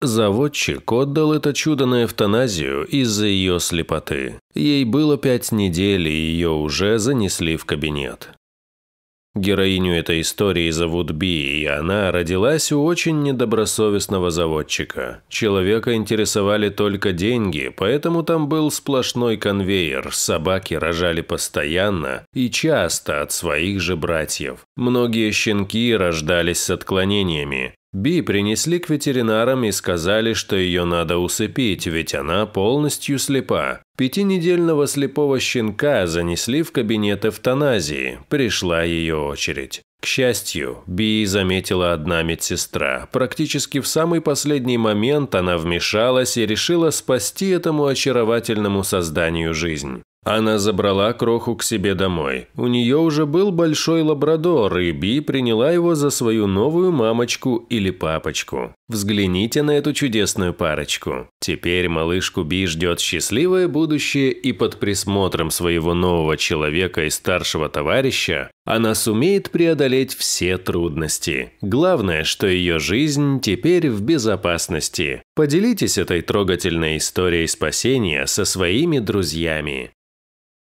Заводчик отдал это чудо на эвтаназию из-за ее слепоты. Ей было пять недель, и ее уже занесли в кабинет. Героиню этой истории зовут Би, и она родилась у очень недобросовестного заводчика. Человека интересовали только деньги, поэтому там был сплошной конвейер, собаки рожали постоянно и часто от своих же братьев. Многие щенки рождались с отклонениями, Би принесли к ветеринарам и сказали, что ее надо усыпить, ведь она полностью слепа. Пятинедельного слепого щенка занесли в кабинет эвтаназии, пришла ее очередь. К счастью, Би заметила одна медсестра. Практически в самый последний момент она вмешалась и решила спасти этому очаровательному созданию жизнь. Она забрала Кроху к себе домой. У нее уже был большой лабрадор, и Би приняла его за свою новую мамочку или папочку. Взгляните на эту чудесную парочку. Теперь малышку Би ждет счастливое будущее, и под присмотром своего нового человека и старшего товарища она сумеет преодолеть все трудности. Главное, что ее жизнь теперь в безопасности. Поделитесь этой трогательной историей спасения со своими друзьями.